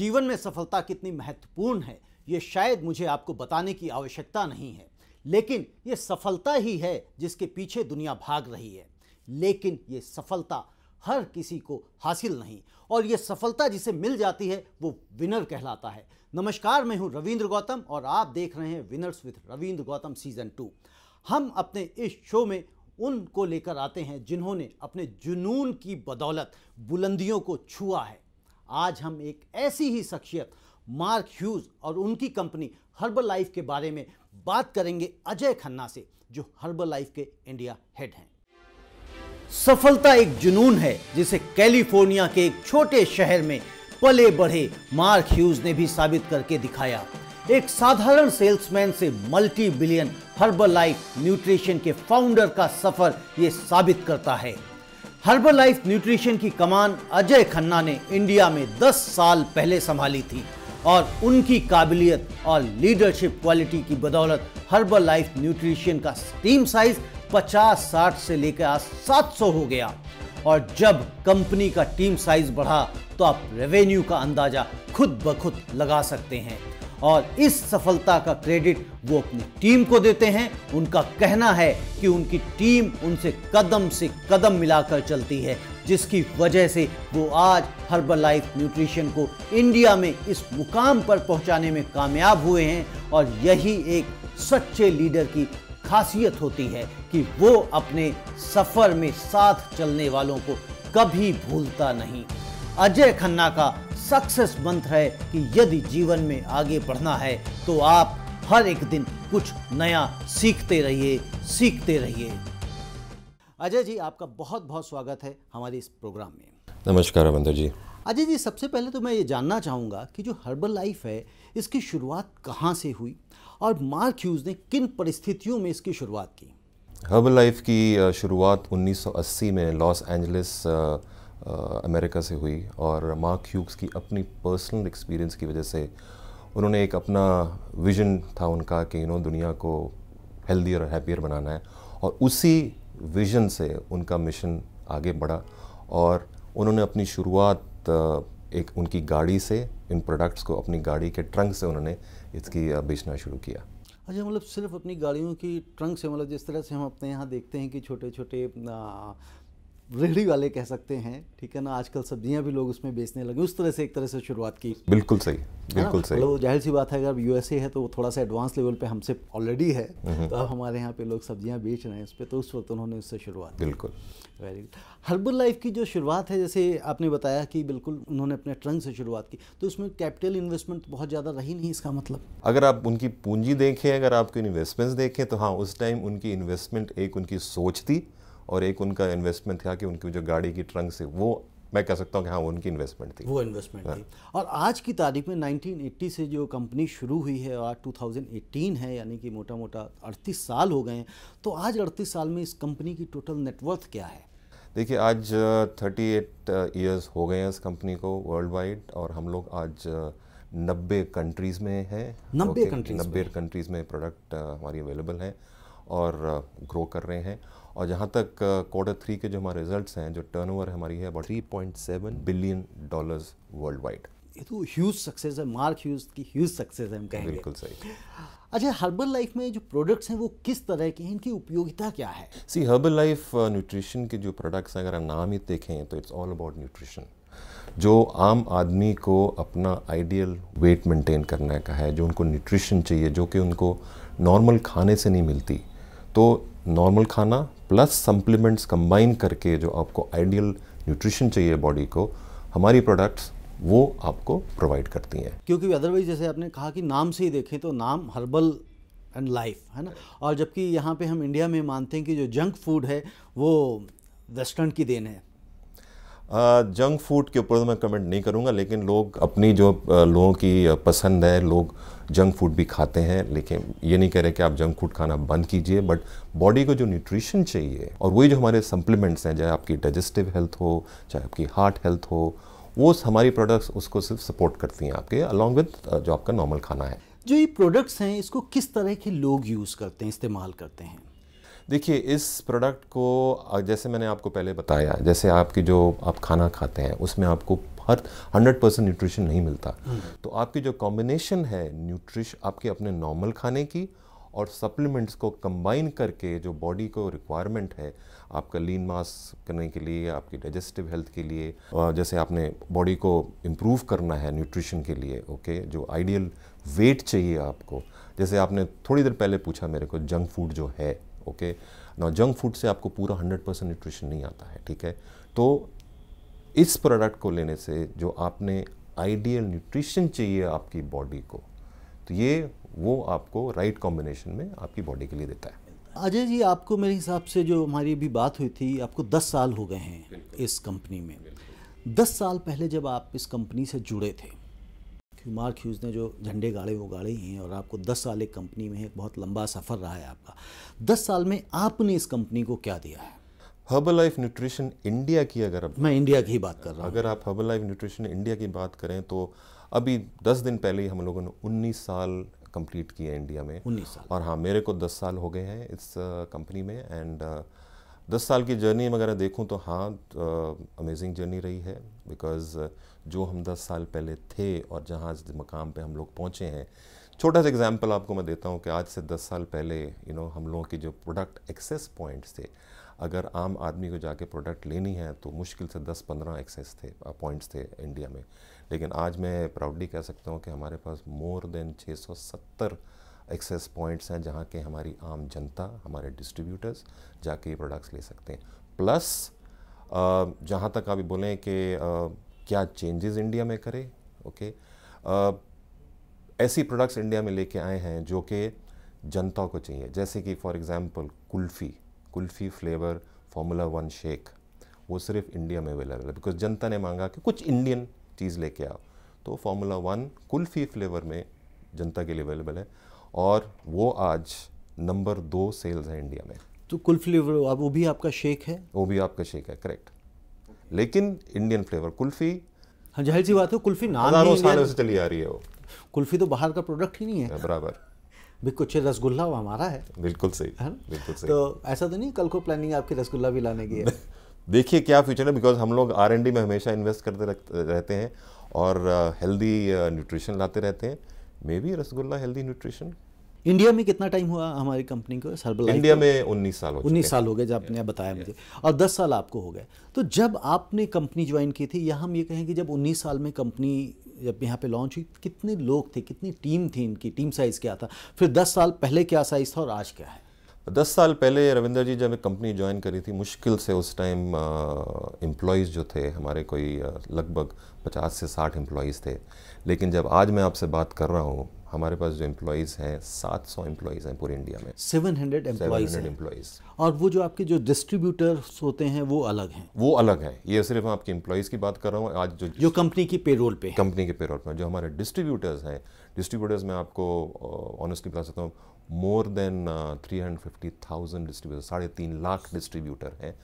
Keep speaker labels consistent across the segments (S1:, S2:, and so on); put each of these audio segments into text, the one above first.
S1: जीवन में सफलता कितनी महत्वपूर्ण है ये शायद मुझे आपको बताने की आवश्यकता नहीं है लेकिन ये सफलता ही है जिसके पीछे दुनिया भाग रही है लेकिन ये सफलता हर किसी को हासिल नहीं और ये सफलता जिसे मिल जाती है वो विनर कहलाता है नमस्कार मैं हूँ रविंद्र गौतम और आप देख रहे हैं winners with Ravindra Gautam season two हम अपने इस शो में उनको लेकर आते हैं जिन्होंने अपने जुनून की बदौलत बुलंदियों को छुआ है आज हम एक ऐसी ही शख्सियत मार्क ह्यूज और उनकी कंपनी हर्बल लाइफ के बारे में बात करेंगे अजय खन्ना से जो हर्बल लाइफ के इंडिया हेड हैं सफलता एक जुनून है जिसे कैलिफोर्निया के एक छोटे शहर में पले बढ़े मार्क ह्यूज ने भी साबित करके दिखाया एक साधारण सेल्समैन से multi billion Herbalife nutrition के फाउंडर का सफर ये साबित करता है हर्बल लाइफ न्यूट्रिशन की कमान अजय खन्ना ने इंडिया में 10 साल पहले संभाली थी और उनकी काबिलियत और लीडरशिप क्वालिटी की बदौलत हर्बल लाइफ न्यूट्रिशन का टीम साइज 50-60 से लेकर आज 700 हो गया और जब कंपनी का टीम साइज बढ़ा तो आप रेवेन्यू का अंदाजा खुद ब खुद लगा सकते हैं और इस सफलता का क्रेडिट वो अपनी टीम को देते हैं उनका कहना है कि उनकी टीम उनसे कदम से कदम मिलाकर चलती है जिसकी वजह से वो आज हर्बल लाइफ न्यूट्रिशन को इंडिया में इस मुकाम पर पहुंचाने में कामयाब हुए हैं और यही एक सच्चे लीडर की खासियत होती है कि वो अपने सफ़र में साथ चलने वालों को कभी भूलता नहीं अजय खन्ना का सक्सेस मंत्र है कि यदि जीवन में आगे बढ़ना है तो आप हर एक दिन कुछ नया सीखते रहिए सीखते रहिए अजय जी आपका बहुत बहुत स्वागत है हमारे इस प्रोग्राम
S2: में नमस्कार अमंदर जी
S1: अजय जी सबसे पहले तो मैं ये जानना चाहूँगा कि जो हर्बल लाइफ है इसकी शुरुआत कहाँ से हुई और मार्क ह्यूज़ ने किन परिस्थितियों में इसकी शुरुआत की
S2: हर्बल लाइफ की शुरुआत 1980 में लॉस एंजलिस अमेरिका से हुई और मार्क ह्यूग्स की अपनी पर्सनल एक्सपीरियंस की वजह से उन्होंने एक अपना विजन था उनका कि यू नो दुनिया को हेल्दियर और हैप्पियर बनाना है और उसी विजन से उनका मिशन आगे बढ़ा और उन्होंने अपनी शुरुआत एक उनकी गाड़ी से इन प्रोडक्ट्स को अपनी गाड़ी के ट्रंक से उन्होंने इसकी बेचना शुरू किया
S1: अच्छा मतलब सिर्फ अपनी गाड़ियों की ट्रंक से मतलब जिस तरह से हम अपने यहाँ देखते हैं कि छोटे छोटे रेहड़ी वाले कह सकते हैं ठीक है ना आजकल सब्जियां भी लोग उसमें बेचने लगे उस तरह से एक तरह से शुरुआत की बिल्कुल सही बिल्कुल सही मतलब जाहिर सी बात है अगर यूएसए है तो वो थोड़ा सा एडवांस लेवल पे हमसे ऑलरेडी है तो अब हमारे यहाँ पे लोग सब्जियां बेच रहे हैं उस पर तो उस वक्त उन्होंने उससे शुरुआत बिल्कुल वेरी गुड हर्बल लाइफ की जो शुरुआत है जैसे आपने बताया कि बिल्कुल उन्होंने अपने ट्रंक से शुरुआत की तो उसमें कैपिटल इन्वेस्टमेंट बहुत ज़्यादा रही नहीं इसका मतलब
S2: अगर आप उनकी पूंजी देखें अगर आपकी इन्वेस्टमेंट्स देखें तो हाँ उस टाइम उनकी इन्वेस्टमेंट एक उनकी सोच थी और एक उनका इन्वेस्टमेंट था कि उनकी जो गाड़ी की ट्रंक से वो मैं कह सकता हूँ कि हाँ उनकी इन्वेस्टमेंट थी
S1: वो इन्वेस्टमेंट हाँ। थी और आज की तारीख में 1980 से जो कंपनी शुरू हुई है और 2018 है यानी कि मोटा मोटा 38 साल हो गए हैं तो आज 38 साल में इस कंपनी की टोटल नेटवर्थ क्या है
S2: देखिए आज 38 ईयर्स हो गए हैं इस कंपनी को वर्ल्ड वाइड और हम लोग आज नब्बे कंट्रीज़ में हैं नब्बे कंट्रीज नब्बे कंट्रीज़ में प्रोडक्ट हमारी अवेलेबल है और ग्रो कर रहे हैं और जहाँ तक क्वार्टर थ्री के जो हमारे रिजल्ट्स हैं जो टर्नओवर हमारी है point seven billion dollars
S1: worldwide ये तो ह्यूज सक्सेस है मार्क ह्यूज की ह्यूज सक्सेस है हम कहेंगे बिल्कुल सही अच्छा हर्बल लाइफ में जो प्रोडक्ट्स हैं वो किस तरह के हैं इनकी उपयोगिता क्या है सी हर्बल लाइफ
S2: न्यूट्रिशन के जो प्रोडक्ट्स अगर हम नाम ही देखें तो इट्स ऑल अबाउट न्यूट्रिशन जो आम आदमी को अपना आइडियल वेट मेंटेन करने का है जो उनको न्यूट्रिशन चाहिए जो कि उनको नॉर्मल खाने से नहीं मिलती तो नॉर्मल खाना प्लस सप्लीमेंट्स कंबाइन करके जो आपको आइडियल न्यूट्रिशन चाहिए बॉडी को हमारी प्रोडक्ट्स वो आपको प्रोवाइड करती हैं
S1: क्योंकि अदरवाइज जैसे आपने कहा कि नाम से ही देखें तो नाम हर्बल एंड लाइफ है ना और जबकि यहाँ पे हम इंडिया में मानते हैं कि जो जंक फूड है वो वेस्टर्न की देन है
S2: जंक फूड के ऊपर तो मैं कमेंट नहीं करूँगा लेकिन लोग अपनी जो लोगों की पसंद है लोग जंक फूड भी खाते हैं लेकिन ये नहीं कह रहे कि आप जंक फूड खाना बंद कीजिए बट बॉडी को जो न्यूट्रिशन चाहिए और वही जो हमारे सप्लीमेंट्स हैं चाहे आपकी डाइजेस्टिव हेल्थ हो चाहे आपकी हार्ट हेल्थ हो वो हमारी प्रोडक्ट्स उसको सिर्फ सपोर्ट करती हैं आपके अलॉन्ग विद जो आपका नॉर्मल खाना है
S1: जो ये प्रोडक्ट्स हैं इसको किस तरह के लोग यूज़ करते हैं इस्तेमाल करते हैं देखिए इस प्रोडक्ट
S2: को जैसे मैंने आपको पहले बताया जैसे आपकी जो आप खाना खाते हैं उसमें आपको हर हंड्रेड परसेंट न्यूट्रिशन नहीं मिलता हम्म। तो आपकी जो कॉम्बिनेशन है न्यूट्रिश आपके अपने नॉर्मल खाने की और सप्लीमेंट्स को कंबाइन करके जो बॉडी को रिक्वायरमेंट है आपका लीन मास करने के लिए आपकी डाइजेस्टिव हेल्थ के लिए जैसे आपने बॉडी को इम्प्रूव करना है न्यूट्रिशन के लिए ओके जो आइडियल वेट चाहिए आपको जैसे आपने थोड़ी देर पहले पूछा मेरे को जंक फूड जो है ओके ना जंक फूड से आपको पूरा हंड्रेड परसेंट न्यूट्रिशन नहीं आता है ठीक है तो इस प्रोडक्ट को लेने से जो आपने आइडियल न्यूट्रिशन चाहिए आपकी बॉडी को तो ये वो
S1: आपको राइट right कॉम्बिनेशन में आपकी बॉडी के लिए देता है अजय जी आपको मेरे हिसाब से जो हमारी अभी बात हुई थी आपको 10 साल हो गए हैं इस कंपनी में 10 साल पहले जब आप इस कंपनी से जुड़े थे मार्क ह्यूज़ ने जो झंडे गाड़े वो गाड़े हैं और आपको दस साल एक कंपनी में एक बहुत लंबा सफ़र रहा है आपका दस साल में आपने इस कंपनी को क्या दिया है हर्बल लाइफ न्यूट्रिशन इंडिया की अगर अब मैं इंडिया की बात कर रहा हूँ अगर आप हर्बल लाइफ न्यूट्रिशन इंडिया
S2: की बात करें तो अभी दस दिन पहले ही हम लोगों ने उन्नीस साल कंप्लीट किया इंडिया में उन्नीस साल और हाँ मेरे को दस साल हो गए हैं इस कंपनी में एंड uh, दस साल की जर्नी में अगर देखूँ तो हाँ अमेजिंग जर्नी रही है बिकॉज जो हम दस साल पहले थे और जहाँ आज मकाम पे हम लोग पहुँचे हैं छोटा सा एग्जांपल आपको मैं देता हूँ कि आज से दस साल पहले यू you नो know, हम लोगों के जो प्रोडक्ट एक्सेस पॉइंट्स थे अगर आम आदमी को जाके प्रोडक्ट लेनी है तो मुश्किल से दस पंद्रह एक्सेस थे पॉइंट्स थे इंडिया में लेकिन आज मैं प्राउडली कह सकता हूँ कि हमारे पास मोर देन सत्तर एक्सेस पॉइंट्स हैं जहाँ के हमारी आम जनता हमारे डिस्ट्रीब्यूटर्स जाके ये प्रोडक्ट्स ले सकते हैं प्लस जहाँ तक अभी बोलें कि क्या चेंजेस इंडिया में करें ओके ऐसी प्रोडक्ट्स इंडिया में लेके आए हैं जो कि जनता को चाहिए जैसे कि for example kulfi kulfi flavour formula one shake वो सिर्फ इंडिया में अवेलेबल है बिकॉज जनता ने मांगा कि कुछ इंडियन चीज़ लेके आओ तो फॉर्मूला वन कुल्फ़ी फ्लेवर में जनता के लिए अवेलेबल है और वो आज नंबर दो सेल्स है इंडिया में
S1: तो कुल फ्लेवर वो भी आपका शेक है
S2: वो भी आपका शेक है करेक्ट लेकिन इंडियन फ्लेवर कुल्फी
S1: हाँ जाहिर सी बात है कुल्फी नाम सालों से चली आ रही है वो कुल्फी तो बाहर का प्रोडक्ट ही नहीं है हाँ, बराबर भी कुछ रसगुल्ला वो हमारा है बिल्कुल सही है हाँ? बिल्कुल सही तो ऐसा तो नहीं कल को प्लानिंग आपके रसगुल्ला भी लाने की है
S2: देखिए क्या फ्यूचर है बिकॉज हम लोग आर में हमेशा इन्वेस्ट करते रहते हैं और हेल्दी uh, न्यूट्रिशन uh, लाते रहते हैं maybe rasgulla healthy nutrition
S1: India में कितना टाइम हुआ हमारी कंपनी को सर्बल इंडिया में 19 साल हो 19 साल हो गए जब आपने बताया मुझे और 10 साल आपको हो गए तो जब आपने कंपनी ज्वाइन की थी या हम ये कहें कि जब 19 साल में कंपनी जब यहाँ पे लॉन्च हुई कितने लोग थे कितनी टीम थी इनकी टीम साइज़ क्या था फिर दस साल पहले क्या साइज़ था और आज क्या है
S2: दस साल पहले रविंदर जी जब कंपनी ज्वाइन करी थी मुश्किल से उस टाइम एम्प्लॉयज़ uh, जो थे हमारे कोई uh, लगभग पचास से साठ एम्प्लॉयज़ थे लेकिन जब आज मैं आपसे बात कर रहा हूँ हमारे पास जो एम्प्लॉयज़ हैं 700 सौ एम्प्लॉज हैं पूरे इंडिया में 700 हंड्रेड एम्प्लॉयज़ एम्प्लॉज़
S1: और वो जो आपके जो डिस्ट्रीब्यूटर्स होते हैं वो अलग हैं
S2: वो अलग हैं ये सिर्फ मैं आपके एम्प्लॉज की बात कर रहा हूँ आज जो जो कंपनी की पेरोल पे कंपनी के पेरोल पे जो हमारे डिस्ट्रीब्यूटर्स हैं डिस्ट्रीब्यूटर्स में आपको ऑनेस्टली uh, बता सकता हूँ more than three hundred fifty thousand distributor साढ़े तीन लाख डिस्ट्रीब्यूटर हैं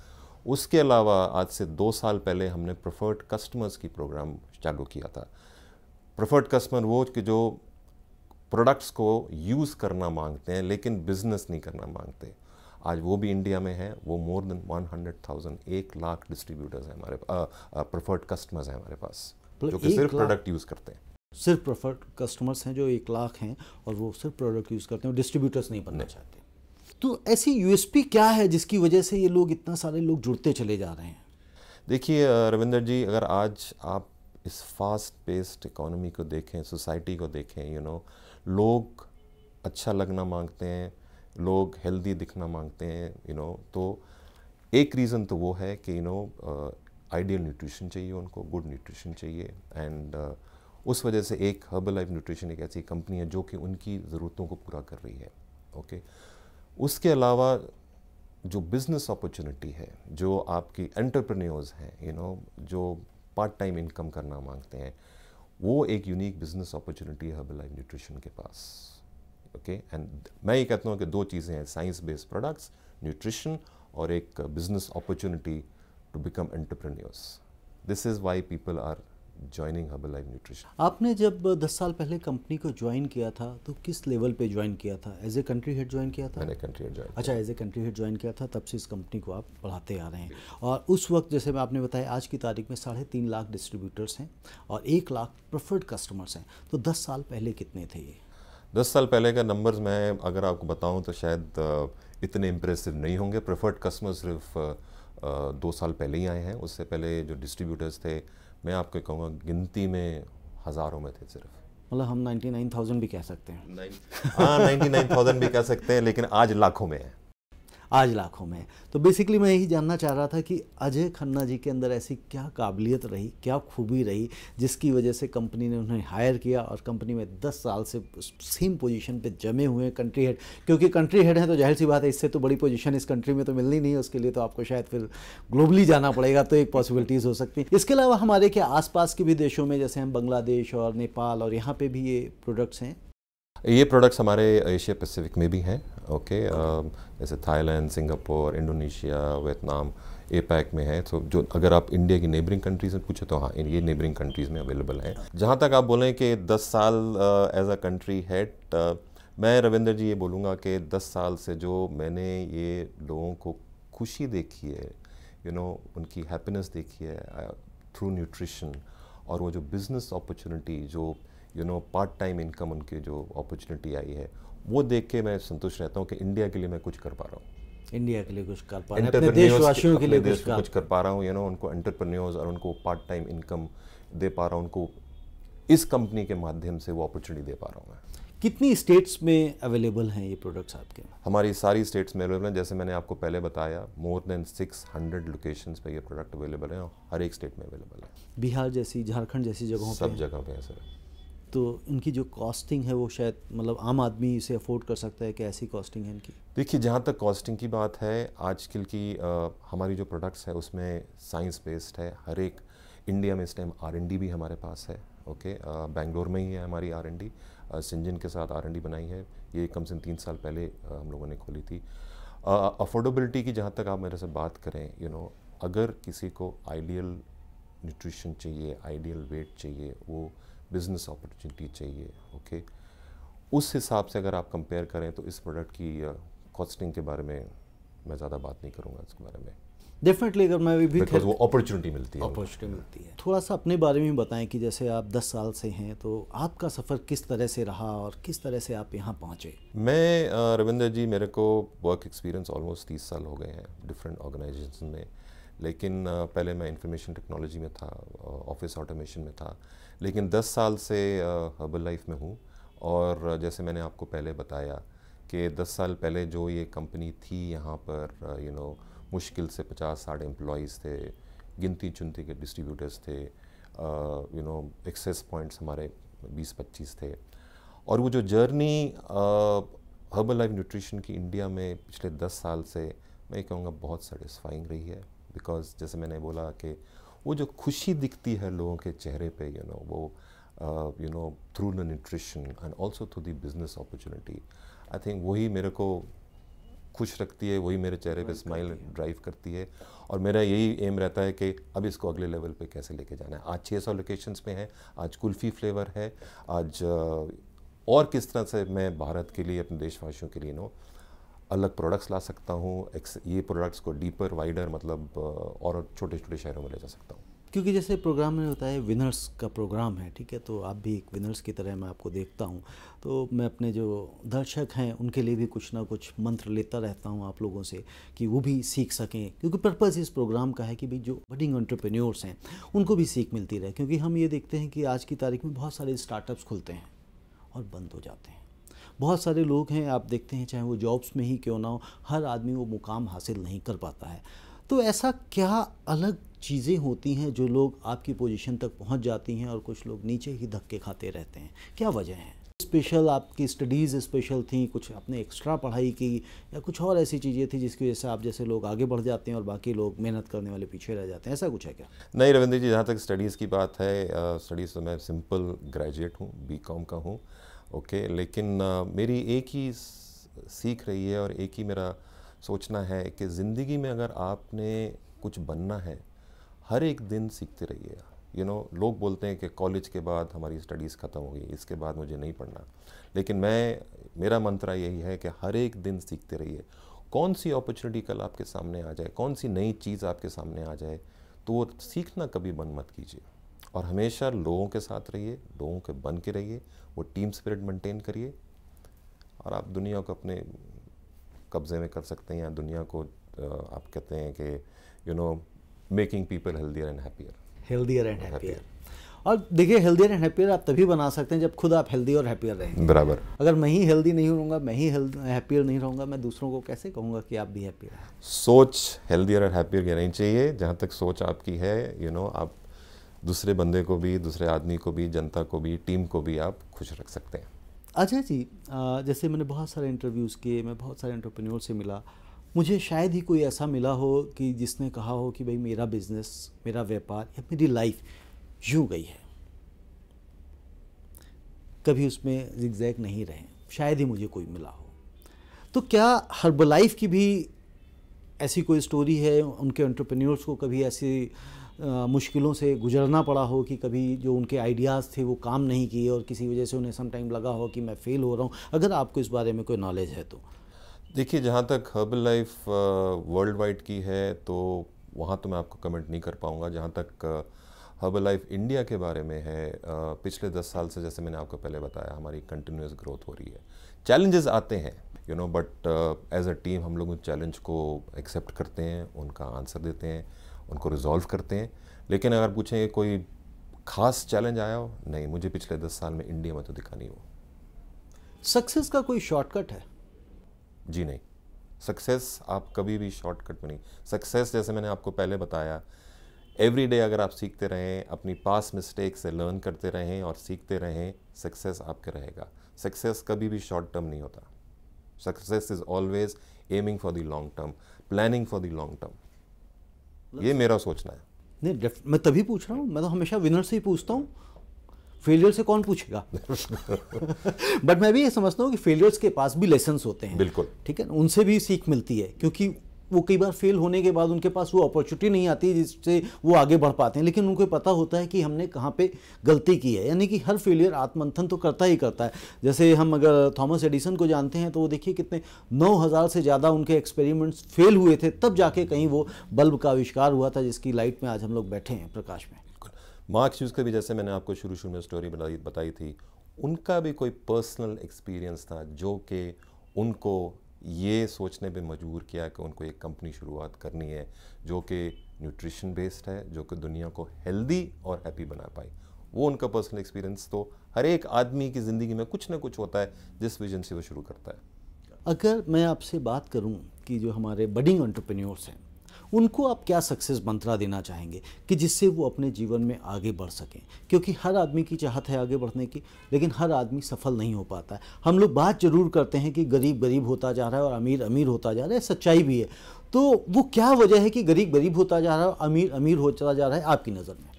S2: उसके अलावा आज से दो साल पहले हमने प्रफर्ड कस्टमर्स की प्रोग्राम चालू किया था प्रेफर्ड कस्टमर वो कि जो प्रोडक्ट्स को यूज़ करना मांगते हैं लेकिन बिजनेस नहीं करना मांगते आज वो भी इंडिया में है वो more than one hundred thousand एक लाख डिस्ट्रीब्यूटर्स हैं हमारे प्रेफर्ड कस्टमर्स हैं हमारे पास मतलब जो कि सिर्फ प्रोडक्ट यूज़ करते हैं
S1: सिर्फ प्रेफर्ड कस्टमर्स हैं जो एक लाख हैं और वो सिर्फ प्रोडक्ट यूज़ करते हैं डिस्ट्रीब्यूटर्स नहीं बनना चाहते तो ऐसी यूएसपी क्या है जिसकी वजह से ये लोग इतना सारे लोग जुड़ते चले जा रहे हैं
S2: देखिए रविंदर जी अगर आज आप इस फास्ट पेस्ड इकोनॉमी को देखें सोसाइटी को देखें यू you नो know, लोग अच्छा लगना मांगते हैं लोग हेल्दी दिखना मांगते हैं यू you नो know, तो एक रीज़न तो वो है कि यू नो आइडियल न्यूट्रिशन चाहिए उनको गुड न्यूट्रिशन चाहिए एंड uh, उस वजह से एक हर्बल लाइफ न्यूट्रिशन एक ऐसी कंपनी है जो कि उनकी ज़रूरतों को पूरा कर रही है ओके okay? उसके अलावा जो बिज़नेस अपॉर्चुनिटी है जो आपकी एंटरप्रेन्योर्स हैं यू नो जो पार्ट टाइम इनकम करना मांगते हैं वो एक यूनिक बिजनेस अपॉर्चुनिटी है हर्बल लाइफ न्यूट्रिशन के पास ओके एंड मैं ये कहता हूँ कि दो चीज़ें हैं साइंस बेस्ड प्रोडक्ट्स न्यूट्रिशन और एक business opportunity to become entrepreneurs this is why people are joining Herbalife nutrition
S1: आपने जब 10 साल पहले कंपनी को ज्वाइन किया था तो किस लेवल पे ज्वाइन किया था as a country head join किया था मैंने कंट्री हेड ज्वाइन अच्छा as a country head join किया था तब से इस कंपनी को आप बढ़ाते आ रहे हैं और उस वक्त जैसे मैं आपने बताया आज की तारीख में साढ़े तीन लाख डिस्ट्रीब्यूटर्स हैं और एक लाख प्रेफर्ड कस्टमर्स हैं तो दस साल पहले कितने थे ये दस साल पहले का नंबर्स
S2: मैं अगर आपको बताऊँ तो शायद इतने इम्प्रेसिव नहीं होंगे प्रेफर्ड कस्टमर सिर्फ दो साल पहले ही आए हैं उससे पहले जो डिस्ट्रीब्यूटर्स थे मैं आपको कहूँगा गिनती में हज़ारों में थे सिर्फ
S1: मतलब हम 99,000 भी कह सकते हैं हाँ 99,000 भी कह सकते हैं लेकिन आज लाखों में है आज लाखों में तो बेसिकली मैं यही जानना चाह रहा था कि अजय खन्ना जी के अंदर ऐसी क्या काबिलियत रही क्या खूबी रही जिसकी वजह से कंपनी ने उन्हें हायर किया और कंपनी में दस साल से सेम पोजिशन पर जमे हुए कंट्री हेड क्योंकि कंट्री हेड हैं तो जाहिर सी बात है इससे तो बड़ी पोजिशन इस कंट्री में तो मिलनी नहीं है उसके लिए तो आपको शायद फिर ग्लोबली जाना पड़ेगा तो एक पॉसिबिलिटीज़ हो सकती है इसके अलावा हमारे के आसपास के भी देशों में जैसे हम बांग्लादेश और नेपाल और यहाँ पे भी ये प्रोडक्ट्स हैं
S2: ये प्रोडक्ट्स हमारे एशिया पैसिफिक में भी हैं ओके um, जैसे थाईलैंड सिंगापुर इंडोनेशिया वियतनाम ए में है तो जो अगर आप इंडिया की नेबरिंग कंट्रीज़ में पूछे तो हाँ ये नेबरिंग कंट्रीज़ में अवेलेबल है जहाँ तक आप बोलें कि 10 साल एज अ कंट्री हेड मैं रविंद्र जी ये बोलूँगा कि 10 साल से जो मैंने ये लोगों को खुशी देखी है यू you नो know, उनकी हैप्पीनेस देखी है थ्रू न्यूट्रिशन और वो जो बिज़नेस अपॉर्चुनिटी जो you know part time income उनकी जो अपॉर्चुनिटी आई है वो देख के मैं संतुष्ट रहता हूँ कि इंडिया के लिए मैं कुछ कर पा रहा हूँ
S1: इंडिया के लिए कुछ कर पा रहा हूँ देशवासियों के लिए देश कुछ, कुछ
S2: कर पा रहा हूँ यू नो उनको एंटरप्रन्योर्स और उनको पार्ट टाइम इनकम दे पा रहा हूँ उनको इस कंपनी के माध्यम से वो अपॉर्चुनिटी दे पा रहा हूँ मैं कितनी स्टेट्स में अवेलेबल
S1: हैं ये प्रोडक्ट्स आपके
S2: हमारी सारी स्टेट्स में अवेलेबल हैं जैसे मैंने आपको पहले बताया मोर देन 600 लोकेशन पर ये प्रोडक्ट अवेलेबल है और हर एक स्टेट में अवेलेबल है
S1: बिहार जैसी झारखंड जैसी जगहों सब जगह पे है सर तो इनकी जो कॉस्टिंग है वो शायद मतलब आम आदमी इसे अफोर्ड कर सकता है कि ऐसी कॉस्टिंग है इनकी
S2: देखिए जहाँ तक कॉस्टिंग की बात है आजकल की आ, हमारी जो प्रोडक्ट्स है उसमें साइंस बेस्ड है हर एक इंडिया में इस टाइम आर भी हमारे पास है ओके बेंगलोर में ही है हमारी आर एन डी सिंजन के साथ आर एन डी बनाई है ये कम से कम तीन साल पहले आ, हम लोगों ने खोली थी अफोर्डेबिलिटी की जहाँ तक आप मेरे से बात करें यू you नो know, अगर किसी को आइडियल न्यूट्रिशन चाहिए आइडियल वेट चाहिए वो बिज़नेस अपॉर्चुनिटी चाहिए ओके उस हिसाब से अगर आप कंपेयर करें तो इस प्रोडक्ट की कॉस्टिंग uh, के बारे में मैं ज़्यादा बात नहीं करूँगा इसके बारे में
S1: डेफिनेटली अगर मैं भी वो अपॉर्चुनिटी मिलती है अपॉर्चुनिटी मिलती है थोड़ा सा अपने बारे में बताएं कि जैसे आप 10 साल से हैं तो आपका सफ़र किस तरह से रहा और किस तरह से आप यहाँ पहुँचे
S2: मैं uh, रविंदर जी मेरे को वर्क एक्सपीरियंस ऑलमोस्ट तीस साल हो गए हैं डिफरेंट ऑर्गेनाइजेशन में लेकिन uh, पहले मैं इंफॉर्मेशन टेक्नोलॉजी में था ऑफिस ऑटोमेशन में था लेकिन 10 साल से हर्बल लाइफ में हूँ और जैसे मैंने आपको पहले बताया कि 10 साल पहले जो ये कंपनी थी यहाँ पर यू नो मुश्किल से पचास साठ एम्प्लॉज़ थे गिनती चुनती के डिस्ट्रीब्यूटर्स थे यू नो एक्सेस पॉइंट्स हमारे बीस पच्चीस थे और वो जो जर्नी हर्बल लाइफ न्यूट्रिशन की इंडिया में पिछले दस साल से मैं कहूँगा बहुत सेटिस्फाइंग रही है बिकॉज जैसे मैंने बोला कि वो जो खुशी दिखती है लोगों के चेहरे पे यू नो वो you know through the nutrition and also through the business opportunity I think वही मेरे को खुश रखती है वही मेरे चेहरे पे स्माइल ड्राइव करती है और मेरा यही एम रहता है कि अब इसको अगले लेवल पे कैसे लेके जाना है आज छः सौ लोकेशंस में है आज कुल्फ़ी फ्लेवर है आज uh, और किस तरह से मैं भारत के लिए अपने देशवासियों के लिए नो अलग प्रोडक्ट्स ला सकता हूँ ये प्रोडक्ट्स को डीपर वाइडर मतलब uh, और छोटे छोटे शहरों में ले जा सकता हूँ
S1: क्योंकि जैसे प्रोग्राम में होता है विनर्स का प्रोग्राम है ठीक है तो आप भी एक विनर्स की तरह मैं आपको देखता हूँ तो मैं अपने जो दर्शक हैं उनके लिए भी कुछ ना कुछ मंत्र लेता रहता हूँ आप लोगों से कि वो भी सीख सकें क्योंकि पर्पज़ इस प्रोग्राम का है कि भाई जो बडिंग ऑन्टरप्रेन्योर्स हैं उनको भी सीख मिलती रहे क्योंकि हम ये देखते हैं कि आज की तारीख में बहुत सारे स्टार्टअप्स खुलते हैं और बंद हो जाते हैं बहुत सारे लोग हैं आप देखते हैं चाहे वो जॉब्स में ही क्यों ना हो हर आदमी वो मुकाम हासिल नहीं कर पाता है तो ऐसा क्या अलग चीज़ें होती हैं जो लोग आपकी पोजीशन तक पहुंच जाती हैं और कुछ लोग नीचे ही धक्के खाते रहते हैं क्या वजह है स्पेशल आपकी स्टडीज़ स्पेशल थी कुछ आपने एक्स्ट्रा पढ़ाई की या कुछ और ऐसी चीज़ें थी जिसकी वजह से आप जैसे लोग आगे बढ़ जाते हैं और बाकी लोग मेहनत करने वाले पीछे रह जाते हैं ऐसा कुछ है क्या
S2: नहीं रविंद्र जी जहाँ तक स्टडीज़ की बात है स्टडीज़ तो मैं सिंपल ग्रेजुएट हूँ बी का हूँ ओके लेकिन मेरी एक ही सीख रही है और एक ही मेरा सोचना है कि ज़िंदगी में अगर आपने कुछ बनना है हर एक दिन सीखते रहिए यू नो लोग बोलते हैं कि कॉलेज के बाद हमारी स्टडीज़ ख़त्म हो गई इसके बाद मुझे नहीं पढ़ना लेकिन मैं मेरा मंत्रा यही है कि हर एक दिन सीखते रहिए कौन सी अपॉर्चुनिटी कल आपके सामने आ जाए कौन सी नई चीज़ आपके सामने आ जाए तो वो सीखना कभी बंद मत कीजिए और हमेशा लोगों के साथ रहिए लोगों के बन के रहिए वो टीम स्पिरिट मेंटेन करिए और आप दुनिया को अपने कब्ज़े में कर सकते हैं या दुनिया को आप कहते हैं कि you know making people healthier and happier
S1: healthier and happier और देखिए हेल्दियर एंड हैप्पियर आप तभी बना सकते हैं जब खुद आप हेल्दी और हैप्पियर रहेंगे बराबर अगर मैं ही हेल्दी नहीं रहूँगा मैं ही हैप्पियर नहीं रहूँगा मैं दूसरों को कैसे कहूँगा कि आप भी हैप्पियर
S2: सोच हेल्दियर और हैप्पियर रहनी चाहिए जहाँ तक सोच आपकी है यू you नो know, आप दूसरे बंदे को भी दूसरे आदमी को भी जनता को भी टीम को भी आप खुश रख सकते हैं
S1: अच्छा जी जैसे मैंने बहुत सारे इंटरव्यूज़ किए मैं बहुत सारे इंटरप्रेन्योर से मिला मुझे शायद ही कोई ऐसा मिला हो कि जिसने कहा हो कि भाई मेरा बिजनेस मेरा व्यापार या मेरी लाइफ यूँ गई है कभी उसमें एग्जैक्ट नहीं रहे शायद ही मुझे कोई मिला हो तो क्या हर्बलाइफ की भी ऐसी कोई स्टोरी है उनके एंटरप्रेन्योर्स को कभी ऐसी मुश्किलों से गुजरना पड़ा हो कि कभी जो उनके आइडियाज़ थे वो काम नहीं किए और किसी वजह से उन्हें सम टाइम लगा हो कि मैं फ़ेल हो रहा हूँ अगर आपको इस बारे में कोई नॉलेज है तो देखिए जहाँ तक हर्बल लाइफ
S2: वर्ल्ड वाइड की है तो वहाँ तो मैं आपको कमेंट नहीं कर पाऊँगा जहाँ तक हर्बल लाइफ इंडिया के बारे में है पिछले दस साल से जैसे मैंने आपको पहले बताया हमारी कंटिन्यूस ग्रोथ हो रही है चैलेंजेस आते हैं you know but as a team हम लोग उन चैलेंज को एक्सेप्ट करते हैं उनका आंसर देते हैं उनको रिज़ॉल्व करते हैं लेकिन अगर पूछें कोई खास चैलेंज आया हो नहीं मुझे पिछले दस साल में इंडिया में तो दिखा नहीं हो
S1: सक्सेस का कोई शॉर्टकट है
S2: जी नहीं सक्सेस आप कभी भी शॉर्टकट में नहीं सक्सेस जैसे मैंने आपको पहले बताया एवरी डे अगर आप सीखते रहें अपनी पास मिस्टेक से लर्न करते रहें और सीखते रहें सक्सेस आपके रहेगा सक्सेस कभी भी शॉर्ट टर्म नहीं होता success is always aiming for the long term planning for the long term ये मेरा सोचना है
S1: नहीं मैं तभी पूछ रहा हूँ मैं तो हमेशा विनर से ही पूछता हूँ फेलियर से कौन पूछेगा बट मैं भी ये समझता हूँ कि फेलियर्स के पास भी लेसन होते हैं बिल्कुल ठीक है उनसे भी सीख मिलती है क्योंकि वो कई बार फेल होने के बाद उनके पास वो अपॉर्चुनिटी नहीं आती जिससे वो आगे बढ़ पाते हैं लेकिन उनको पता होता है कि हमने कहाँ पे गलती की है यानी कि हर फेलियर आत्मंथन तो करता ही करता है जैसे हम अगर थॉमस एडिसन को जानते हैं तो वो देखिए कितने 9000 से ज़्यादा उनके एक्सपेरिमेंट्स फेल हुए थे तब जाके कहीं वो बल्ब का आविष्कार हुआ था जिसकी लाइट में आज हम लोग बैठे हैं प्रकाश में
S2: मार्क्स यूज़ का भी जैसे मैंने आपको शुरू शुरू में स्टोरी बताई बताई थी उनका भी कोई पर्सनल एक्सपीरियंस था जो कि उनको ये सोचने पे मजबूर किया कि उनको एक कंपनी शुरुआत करनी है जो कि न्यूट्रिशन बेस्ड है जो कि दुनिया को हेल्दी और हैप्पी बना पाए वो उनका पर्सनल एक्सपीरियंस तो हर एक आदमी की ज़िंदगी में कुछ ना कुछ होता है जिस विजन से वो शुरू करता है
S1: अगर मैं आपसे बात करूं कि जो हमारे बडिंग ऑन्टरप्रेन्योर्स हैं उनको आप क्या सक्सेस मंत्रा देना चाहेंगे कि जिससे वो अपने जीवन में आगे बढ़ सकें क्योंकि हर आदमी की चाहत है आगे बढ़ने की लेकिन हर आदमी सफल नहीं हो पाता है हम लोग बात जरूर करते हैं कि गरीब गरीब होता जा रहा है और अमीर अमीर होता जा रहा है सच्चाई भी है तो वो क्या वजह है कि गरीब गरीब होता जा रहा है और अमीर अमीर होता जा रहा है आपकी नज़र में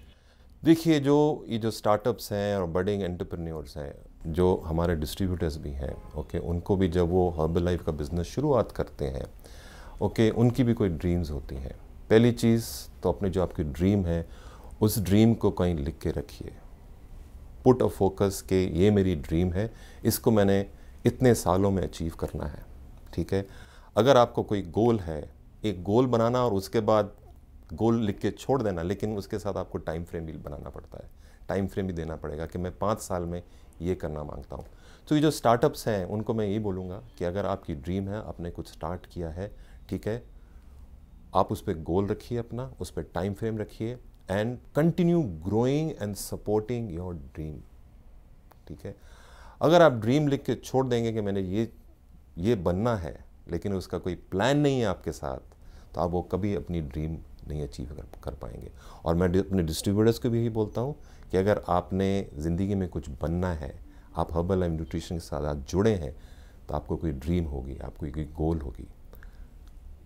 S2: देखिए जो ये जो स्टार्टअप्स हैं और बडिंग एंटरप्रेन्योर्स हैं जो हमारे डिस्ट्रीब्यूटर्स भी हैं ओके उनको भी जब वो हर्बल लाइफ का बिज़नेस शुरुआत करते हैं ओके okay, उनकी भी कोई ड्रीम्स होती हैं पहली चीज़ तो अपने जो आपकी ड्रीम है उस ड्रीम को कहीं लिख के रखिए पुट अ फोकस के ये मेरी ड्रीम है इसको मैंने इतने सालों में अचीव करना है ठीक है अगर आपको कोई गोल है एक गोल बनाना और उसके बाद गोल लिख के छोड़ देना लेकिन उसके साथ आपको टाइम फ्रेम भी बनाना पड़ता है टाइम फ्रेम भी देना पड़ेगा कि मैं पाँच साल में ये करना मांगता हूँ तो ये जो स्टार्टअप्स हैं उनको मैं ये बोलूँगा कि अगर आपकी ड्रीम है आपने कुछ स्टार्ट किया है ठीक है आप उस पर गोल रखिए अपना उस पर टाइम फ्रेम रखिए and continue growing and supporting your dream ठीक है अगर आप ड्रीम लिख के छोड़ देंगे कि मैंने ये ये बनना है लेकिन उसका कोई प्लान नहीं है आपके साथ तो आप वो कभी अपनी ड्रीम नहीं अचीव कर, कर पाएंगे और मैं अपने डिस्ट्रीब्यूटर्स को भी यही बोलता हूँ कि अगर आपने ज़िंदगी में कुछ बनना है आप हर्बल एंड न्यूट्रिशन के साथ जुड़े हैं तो आपको कोई ड्रीम होगी आपको कोई गोल होगी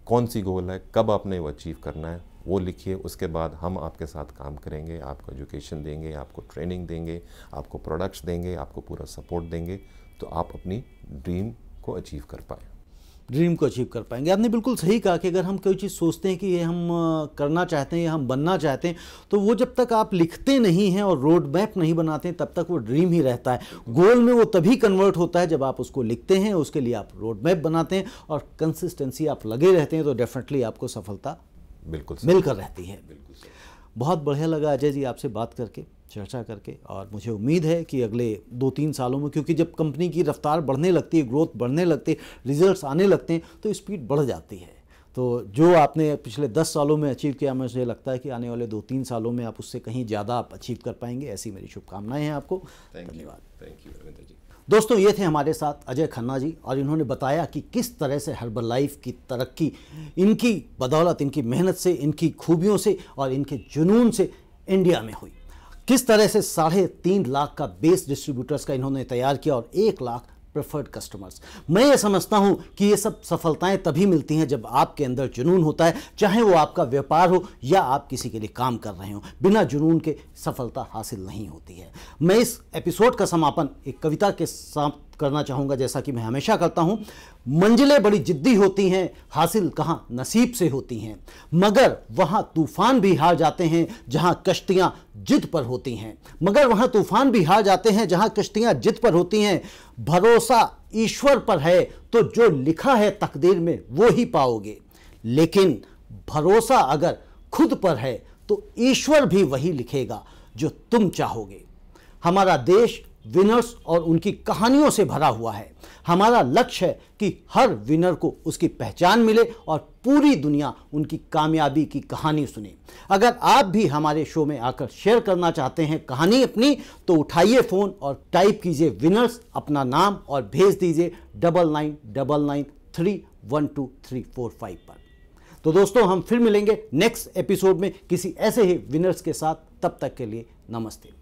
S2: कौन सी गोल है कब आपने वो अचीव करना है वो लिखिए उसके बाद हम आपके साथ काम करेंगे आपको एजुकेशन देंगे आपको ट्रेनिंग देंगे
S1: आपको प्रोडक्ट्स देंगे आपको पूरा सपोर्ट देंगे तो आप अपनी ड्रीम को अचीव कर पाए ड्रीम को अचीव कर पाएंगे आपने बिल्कुल सही कहा कि अगर हम कोई चीज़ सोचते हैं कि ये हम करना चाहते हैं या हम बनना चाहते हैं तो वो जब तक आप लिखते नहीं हैं और रोड मैप नहीं बनाते हैं तब तक वो ड्रीम ही रहता है गोल में वो तभी कन्वर्ट होता है जब आप उसको लिखते हैं उसके लिए आप रोड मैप बनाते हैं और कंसिस्टेंसी आप लगे रहते हैं तो डेफिनेटली आपको सफलता बिल्कुल मिलकर रहती है बिल्कुल बहुत बढ़िया लगा अजय जी आपसे बात करके चर्चा करके और मुझे उम्मीद है कि अगले दो तीन सालों में क्योंकि जब कंपनी की रफ्तार बढ़ने लगती है ग्रोथ बढ़ने लगती है रिजल्ट्स आने लगते हैं तो स्पीड बढ़ जाती है तो जो आपने पिछले दस सालों में अचीव किया मुझे लगता है कि आने वाले दो तीन सालों में आप उससे कहीं ज़्यादा आप अचीव कर पाएंगे ऐसी मेरी शुभकामनाएं हैं आपको धन्यवाद
S2: थैंक यू रविंद्र जी
S1: दोस्तों ये थे हमारे साथ अजय खन्ना जी और इन्होंने बताया कि किस तरह से हर्बल लाइफ की तरक्की इनकी बदौलत इनकी मेहनत से इनकी खूबियों से और इनके जुनून से इंडिया में हुई किस तरह से साढ़े तीन लाख का बेस डिस्ट्रीब्यूटर्स का इन्होंने तैयार किया और एक लाख प्रेफर्ड कस्टमर्स मैं ये समझता हूँ कि ये सब सफलताएं तभी मिलती हैं जब आपके अंदर जुनून होता है चाहे वो आपका व्यापार हो या आप किसी के लिए काम कर रहे हो बिना जुनून के सफलता हासिल नहीं होती है मैं इस एपिसोड का समापन एक कविता के साथ करना चाहूँगा जैसा कि मैं हमेशा करता हूँ मंजिलें बड़ी जिद्दी होती हैं हासिल कहाँ नसीब से होती हैं मगर वहाँ तूफान भी हार जाते हैं जहाँ कश्तियाँ जिद पर होती हैं मगर वहाँ तूफान भी हार जाते हैं जहाँ कश्तियाँ जिद पर होती हैं भरोसा ईश्वर पर है तो जो लिखा है तकदीर में वो ही पाओगे लेकिन भरोसा अगर खुद पर है तो ईश्वर भी वही लिखेगा जो तुम चाहोगे हमारा देश विनर्स और उनकी कहानियों से भरा हुआ है हमारा लक्ष्य है कि हर विनर को उसकी पहचान मिले और पूरी दुनिया उनकी कामयाबी की कहानी सुने अगर आप भी हमारे शो में आकर शेयर करना चाहते हैं कहानी अपनी तो उठाइए फ़ोन और टाइप कीजिए विनर्स अपना नाम और भेज दीजिए double nine double nine three one two three four five पर तो दोस्तों हम फिर मिलेंगे नेक्स्ट एपिसोड में किसी ऐसे ही विनर्स के साथ तब तक के लिए नमस्ते